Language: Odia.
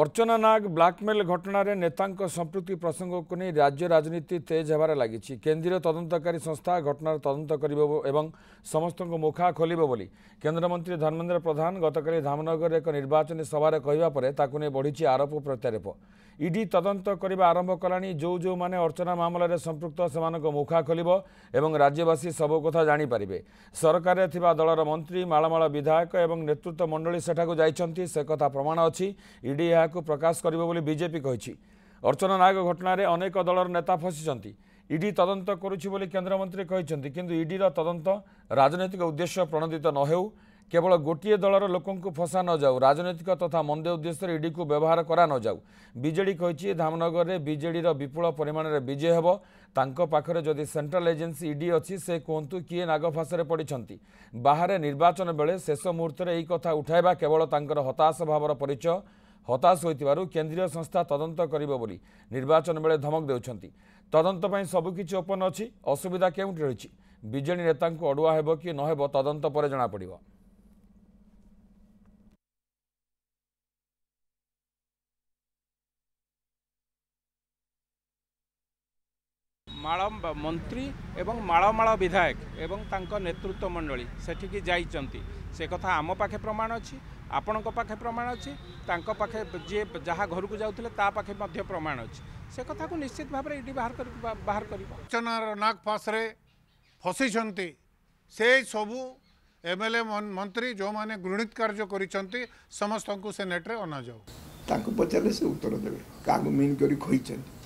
ଅର୍ଚ୍ଚନା ନାଗ ବ୍ଲାକମେଲ ଘଟଣାରେ ନେତାଙ୍କ ସମ୍ପୃକ୍ତି ପ୍ରସଙ୍ଗକୁ ନେଇ ରାଜ୍ୟ ରାଜନୀତି ତେଜ ହେବାରେ ଲାଗିଛି କେନ୍ଦ୍ରୀୟ ତଦନ୍ତକାରୀ ସଂସ୍ଥା ଘଟଣାର ତଦନ୍ତ କରିବ ଏବଂ ସମସ୍ତଙ୍କ ମୁଖା ଖୋଲିବ ବୋଲି କେନ୍ଦ୍ରମନ୍ତ୍ରୀ ଧର୍ମେନ୍ଦ୍ର ପ୍ରଧାନ ଗତକାଲି ଧାମନଗରରେ ଏକ ନିର୍ବାଚନୀ ସଭାରେ କହିବା ପରେ ତାକୁ ନେଇ ବଢ଼ିଛି ଆରୋପ ପ୍ରତ୍ୟାରୋପ ଇଡି ତଦନ୍ତ କରିବା ଆରମ୍ଭ କଲାଣି ଯେଉଁ ଯେଉଁମାନେ ଅର୍ଚ୍ଚନା ମାମଲାରେ ସମ୍ପୃକ୍ତ ସେମାନଙ୍କ ମୁଖା ଖୋଲିବ ଏବଂ ରାଜ୍ୟବାସୀ ସବୁ କଥା ଜାଣିପାରିବେ ସରକାରରେ ଥିବା ଦଳର ମନ୍ତ୍ରୀ ମାଳମାଳ ବିଧାୟକ ଏବଂ ନେତୃତ୍ୱ ମଣ୍ଡଳୀ ସେଠାକୁ ଯାଇଛନ୍ତି ସେ କଥା ପ୍ରମାଣ ଅଛି ଇଡି ଏହାକୁ ପ୍ରକାଶ କରିବ ବୋଲି ବିଜେପି କହିଛି ଅର୍ଚ୍ଚନା ନାୟକ ଘଟଣାରେ ଅନେକ ଦଳର ନେତା ଫସିଛନ୍ତି ଇଡି ତଦନ୍ତ କରୁଛି ବୋଲି କେନ୍ଦ୍ରମନ୍ତ୍ରୀ କହିଛନ୍ତି କିନ୍ତୁ ଇଡିର ତଦନ୍ତ ରାଜନୈତିକ ଉଦ୍ଦେଶ୍ୟ ପ୍ରଣୋଦିତ ନ ହେଉ କେବଳ ଗୋଟିଏ ଦଳର ଲୋକଙ୍କୁ ଫସା ନଯାଉ ରାଜନୈତିକ ତଥା ମନ୍ଦ ଉଦ୍ଦେଶ୍ୟରେ ଇଡିକୁ ବ୍ୟବହାର କରାନଯାଉ ବିଜେଡ଼ି କହିଛି ଧାମନଗରରେ ବିଜେଡ଼ିର ବିପୁଳ ପରିମାଣରେ ବିଜୟ ହେବ ତାଙ୍କ ପାଖରେ ଯଦି ସେଣ୍ଟ୍ରାଲ ଏଜେନ୍ସି ଇଡି ଅଛି ସେ କୁହନ୍ତୁ କିଏ ନାଗ ଫାସରେ ପଡ଼ିଛନ୍ତି ବାହାରେ ନିର୍ବାଚନ ବେଳେ ଶେଷ ମୁହୂର୍ତ୍ତରେ ଏହି କଥା ଉଠାଇବା କେବଳ ତାଙ୍କର ହତାଶ ଭାବର ପରିଚୟ ହତାଶ ହୋଇଥିବାରୁ କେନ୍ଦ୍ରୀୟ ସଂସ୍ଥା ତଦନ୍ତ କରିବ ବୋଲି ନିର୍ବାଚନ ବେଳେ ଧମକ ଦେଉଛନ୍ତି ତଦନ୍ତ ପାଇଁ ସବୁକିଛି ଓପନ୍ ଅଛି ଅସୁବିଧା କେଉଁଠି ରହିଛି ବିଜେଡି ନେତାଙ୍କୁ ଅଡ଼ୁଆ ହେବ କି ନ ହେବ ତଦନ୍ତ ପରେ ଜଣାପଡ଼ିବ মাড় মন্ত্রী এবং মাড় মাড় বিধায়ক এবং তাঙ্ক নেতৃত্ব মণ্ডলী সেটিকি যাইছন্তি সে কথা আম পাখে প্রমাণ অছি ଆପଣଙ୍କ ପାଖେ ପ୍ରମାଣ ଅଛି ତାଙ୍କ ପାଖେ ଯିଏ ଯାହା ଘରକୁ ଯାଉଥିଲେ ତା ପାଖେ ମଧ୍ୟ ପ୍ରମାଣ ଅଛି ସେ କଥାକୁ ନିଶ୍ଚିତ ଭାବରେ ଇଡି ବାହାର କରି ବାହାର କରିବ ଆଲୋଚନାର ନାକଫାସରେ ଫସିଛନ୍ତି ସେ ସବୁ ଏମ୍ଏଲ୍ଏ ମନ୍ତ୍ରୀ ଯେଉଁମାନେ ଘୃଣିତ କାର୍ଯ୍ୟ କରିଛନ୍ତି ସମସ୍ତଙ୍କୁ ସେ ନେଟ୍ରେ ଅଣାଯାଉ ତାଙ୍କୁ ପଚାରିଲେ ସେ ଉତ୍ତର ଦେବେ କାହାକୁ ମିନ୍ କରି କହିଛନ୍ତି